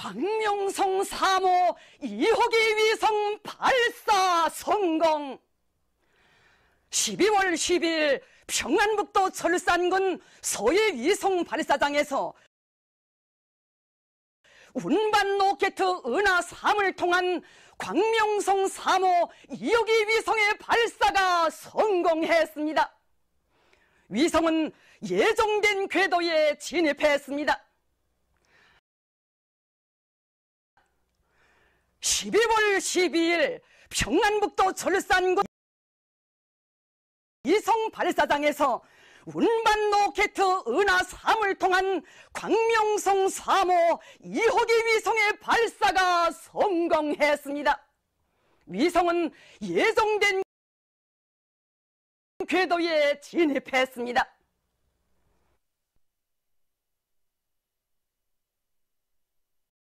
광명성 3호 2호기 위성 발사 성공 12월 10일 평안북도 철산군 서해 위성 발사장에서 운반 로켓 은하 3을 통한 광명성 3호 2호기 위성의 발사가 성공했습니다. 위성은 예정된 궤도에 진입했습니다. 1 2월 12일 평안북도 절산군 이성 발사장에서 운반로 게트 은하 3을 통한 광명성 3호 2호기 위성의 발사가 성공했습니다. 위성은 예정된 궤도에 진입했습니다.